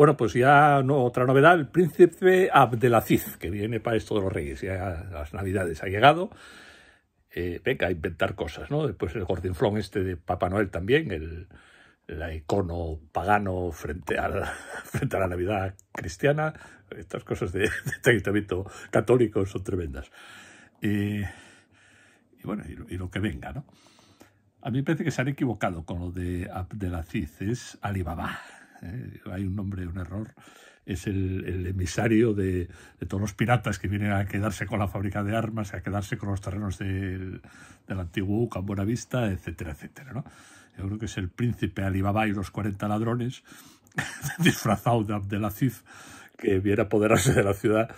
Bueno, pues ya otra novedad, el príncipe Abdelaziz, que viene para esto de los reyes, ya las navidades ha llegado. Eh, venga a inventar cosas, ¿no? Después el gordinflón este de Papá Noel también, el, icono pagano frente a, la, frente a la Navidad cristiana. Estas cosas de, de este católico son tremendas. Y, bueno, y, lo que venga, ¿no? A mí me parece que se han equivocado con lo de Abdelaziz, es Alibaba. ¿eh? hay un nombre, un error, es el, emisario de, todos los piratas que vienen a quedarse con la fábrica de armas, a quedarse con los terrenos del, antiguo antiguo UCA, Buenavista, etcétera, etcétera. ¿no? Yo creo que es el príncipe Alibaba y los 40 ladrones, disfrazado de Abdelaziz, que viene a apoderarse de la ciudad,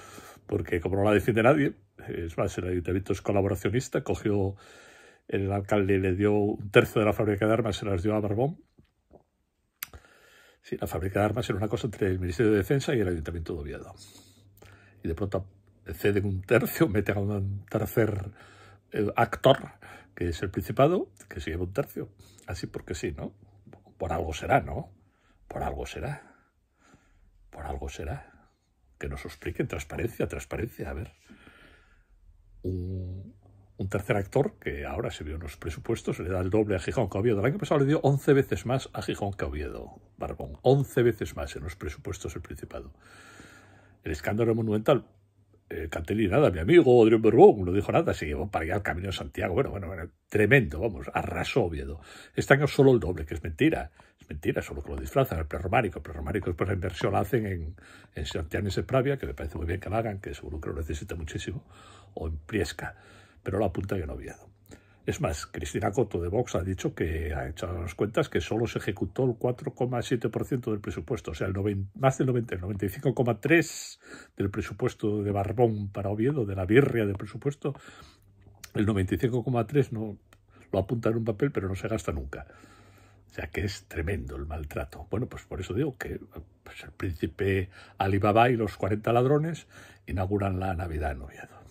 porque como no la defiende nadie, es más, el ayuntamiento es colaboracionista, cogió el alcalde le dio un tercio de la fábrica de armas, se las dio a Barbón, Sí, la fábrica de armas era una cosa entre el Ministerio de Defensa y el Ayuntamiento de Oviedo. Y de pronto ceden un tercio, meten a un tercer eh, actor, que es el Principado, que se lleva un tercio. Así porque sí, ¿no? Por algo será, ¿no? Por algo será. Por algo será. Que nos expliquen transparencia, transparencia. A ver, un tercer actor que ahora se vio en los presupuestos, le da el doble a Gijón que Oviedo. El año pasado le dio 11 veces más a Gijón que Oviedo, Barbón. 11 veces más en los presupuestos del Principado. El escándalo monumental. Eh, Cantelli, nada, mi amigo Adrián Berbón, no dijo nada, se llevó para allá al camino de Santiago. Bueno, bueno, tremendo, vamos, arrasó Oviedo. Este año solo el doble, que es mentira. Es mentira, solo que lo disfrazan, el prerrománico. El prerrománico después la inversión la hacen en, en Santiago y Sepravia, que me parece muy bien que la hagan, que seguro que lo necesita muchísimo, o en Priesca pero la apunta en Oviedo. Es más, Cristina Coto de Vox ha dicho que ha echado las cuentas que solo se ejecutó el 4,7% del presupuesto, o sea, el más del 90, el 95,3% del presupuesto de Barbón para Oviedo, de la birria del presupuesto, el 95,3% no, lo apunta en un papel pero no se gasta nunca. O sea que es tremendo el maltrato. Bueno, pues por eso digo que pues, el príncipe Alibaba y los 40 ladrones inauguran la Navidad en Oviedo.